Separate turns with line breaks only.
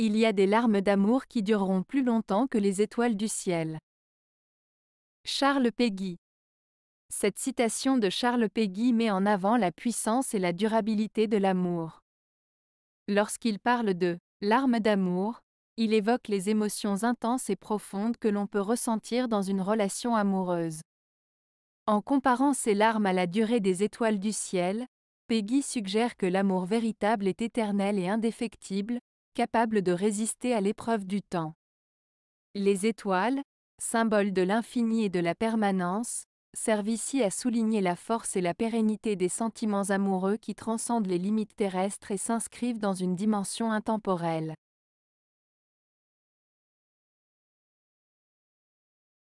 Il y a des larmes d'amour qui dureront plus longtemps que les étoiles du ciel. Charles Peggy Cette citation de Charles Peggy met en avant la puissance et la durabilité de l'amour. Lorsqu'il parle de larmes d'amour, il évoque les émotions intenses et profondes que l'on peut ressentir dans une relation amoureuse. En comparant ces larmes à la durée des étoiles du ciel, Peggy suggère que l'amour véritable est éternel et indéfectible, Capables de résister à l'épreuve du temps. Les étoiles, symboles de l'infini et de la permanence, servent ici à souligner la force et la pérennité des sentiments amoureux qui transcendent les limites terrestres et s'inscrivent dans une dimension intemporelle.